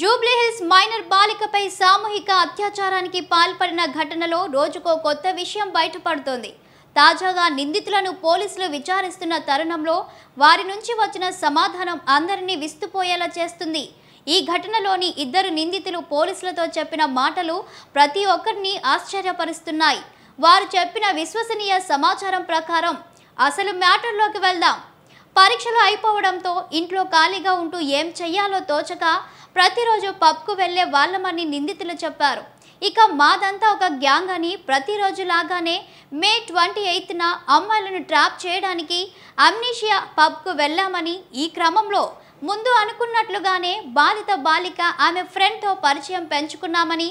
Jubilee Hills minor బాలికపై సామూహిక అత్యాచారానికి పాల్పడిన ఘటనలో రోజుకో కొత్త విషయం బయటపడుతోంది తాజాగా నిందితులను పోలీసులు విచారిస్తున్న తరుణంలో వారి నుంచి వచ్చిన సమాధానం అందరినీ విస్తుపోయేలా చేస్తుంది ఈ ఘటనలోని ఇద్దరు నిందితులు పోలీసులతో చెప్పిన మాటలు ప్రతి ఒక్కరిని ఆశ్చర్యపరుస్తున్నాయి వారు చెప్పిన విశ్వసనీయ సమాచారం ప్రకారం అసలు మ్యాటర్లోకి వెళ్దాం పరీక్షలు అయిపోవడంతో ఇంట్లో ఖాళీగా ఉంటూ ఏం చెయ్యాలో తోచక ప్రతిరోజు పబ్కు వెళ్లే వాళ్ళమని నిందితులు చెప్పారు ఇక మాదంతా ఒక గ్యాంగ్ అని ప్రతిరోజు లాగానే మే ట్వంటీ ఎయిత్న అమ్మాయిలను ట్రాప్ చేయడానికి అమ్నీషియా పబ్కు వెళ్ళామని ఈ క్రమంలో ముందు అనుకున్నట్లుగానే బాధిత బాలిక ఆమె ఫ్రెండ్తో పరిచయం పెంచుకున్నామని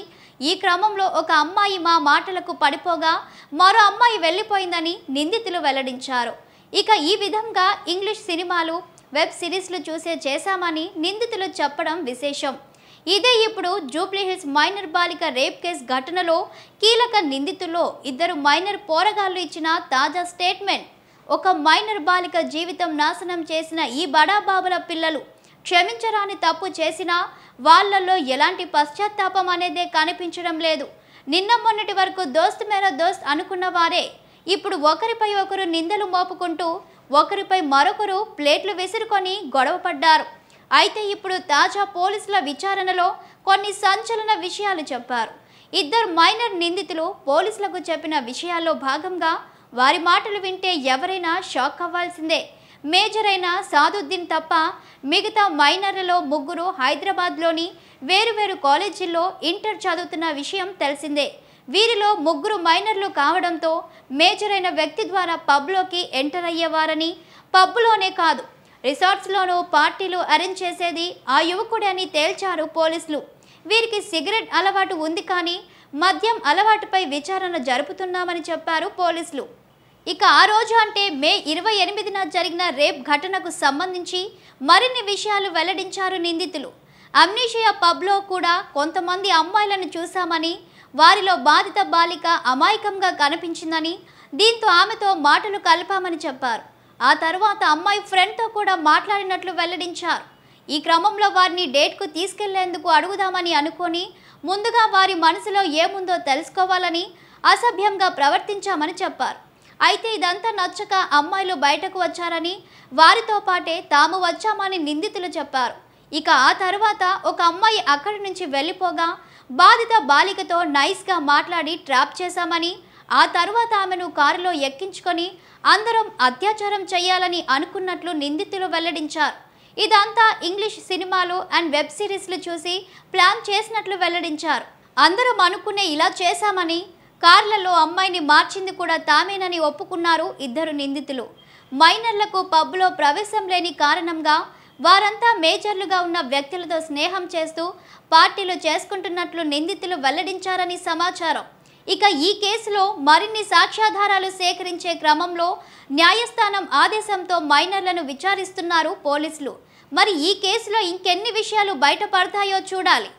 ఈ క్రమంలో ఒక అమ్మాయి మా మాటలకు పడిపోగా మరో అమ్మాయి వెళ్ళిపోయిందని నిందితులు వెల్లడించారు ఇక ఈ విధంగా ఇంగ్లీష్ సినిమాలు వెబ్ సిరీస్లు చూసే చేశామని నిందితులు చెప్పడం విశేషం ఇదే ఇప్పుడు జూబ్లీహిల్స్ మైనర్ బాలిక రేప్ కేసు ఘటనలో కీలక నిందితుల్లో ఇద్దరు మైనర్ పోరగాళ్లు ఇచ్చిన తాజా స్టేట్మెంట్ ఒక మైనర్ బాలిక జీవితం నాశనం చేసిన ఈ బడాబాబుల పిల్లలు క్షమించరాని తప్పు చేసినా వాళ్లలో ఎలాంటి పశ్చాత్తాపం అనేదే కనిపించడం లేదు నిన్న మొన్నటి వరకు దోస్త్ మేర దోస్త్ అనుకున్న వారే ఇప్పుడు ఒకరిపై ఒకరు నిందలు మోపుకుంటూ ఒకరిపై మరొకరు ప్లేట్లు విసురుకొని గొడవపడ్డారు అయితే ఇప్పుడు తాజా పోలీసుల విచారణలో కొన్ని సంచలన విషయాలు చెప్పారు ఇద్దరు మైనర్ నిందితులు పోలీసులకు చెప్పిన విషయాల్లో భాగంగా వారి మాటలు వింటే ఎవరైనా షాక్ అవ్వాల్సిందే మేజర్ అయిన సాదుద్దీన్ తప్ప మిగతా మైనర్లలో ముగ్గురు హైదరాబాద్లోని వేరువేరు కాలేజీల్లో ఇంటర్ చదువుతున్న విషయం తెలిసిందే వీరిలో ముగ్గురు మైనర్లు కావడంతో మేజర్ అయిన వ్యక్తి ద్వారా పబ్లోకి ఎంటర్ అయ్యేవారని పబ్లోనే కాదు రిసార్ట్స్లోనూ పార్టీలు అరేంజ్ చేసేది ఆ యువకుడే అని తేల్చారు పోలీసులు వీరికి సిగరెట్ అలవాటు ఉంది కానీ మద్యం అలవాటుపై విచారణ జరుపుతున్నామని చెప్పారు పోలీసులు ఇక ఆ రోజు అంటే మే ఇరవై ఎనిమిదిన జరిగిన రేప్ ఘటనకు సంబంధించి మరిన్ని విషయాలు వెల్లడించారు నిందితులు అమ్నీషియా పబ్లో కూడా కొంతమంది అమ్మాయిలను చూశామని వారిలో బాధిత బాలిక అమాయకంగా కనిపించిందని దీంతో ఆమెతో మాటలు కలిపామని చెప్పారు ఆ తర్వాత అమ్మాయి ఫ్రెండ్తో కూడా మాట్లాడినట్లు వెల్లడించారు ఈ క్రమంలో వారిని డేట్కు తీసుకెళ్లేందుకు అడుగుదామని అనుకొని ముందుగా వారి మనసులో ఏముందో తెలుసుకోవాలని అసభ్యంగా ప్రవర్తించామని చెప్పారు అయితే ఇదంతా నచ్చక అమ్మాయిలు బయటకు వచ్చారని వారితో పాటే తాము వచ్చామని నిందితులు చెప్పారు ఇక ఆ తర్వాత ఒక అమ్మాయి అక్కడి నుంచి వెళ్ళిపోగా బాధిత బాలికతో నైస్గా మాట్లాడి ట్రాప్ చేశామని ఆ తర్వాత ఆమెను కారులో ఎక్కించుకొని అందరం అత్యాచారం చేయాలని అనుకున్నట్లు నిందితులు వెల్లడించారు ఇదంతా ఇంగ్లీష్ సినిమాలు అండ్ వెబ్ సిరీస్లు చూసి ప్లాన్ చేసినట్లు వెల్లడించారు అందరం అనుకునే ఇలా చేశామని కార్లలో అమ్మాయిని మార్చింది కూడా తామేనని ఒప్పుకున్నారు ఇద్దరు నిందితులు మైనర్లకు పబ్లో ప్రవేశం లేని కారణంగా వారంతా మేజర్లుగా ఉన్న వ్యక్తులతో స్నేహం చేస్తూ పార్టీలు చేసుకుంటున్నట్లు నిందితులు వెల్లడించారని సమాచారం ఇక ఈ కేసులో మరిన్ని సాక్ష్యాధారాలు సేకరించే క్రమంలో న్యాయస్థానం ఆదేశంతో మైనర్లను విచారిస్తున్నారు పోలీసులు మరి ఈ కేసులో ఇంకెన్ని విషయాలు బయటపడతాయో చూడాలి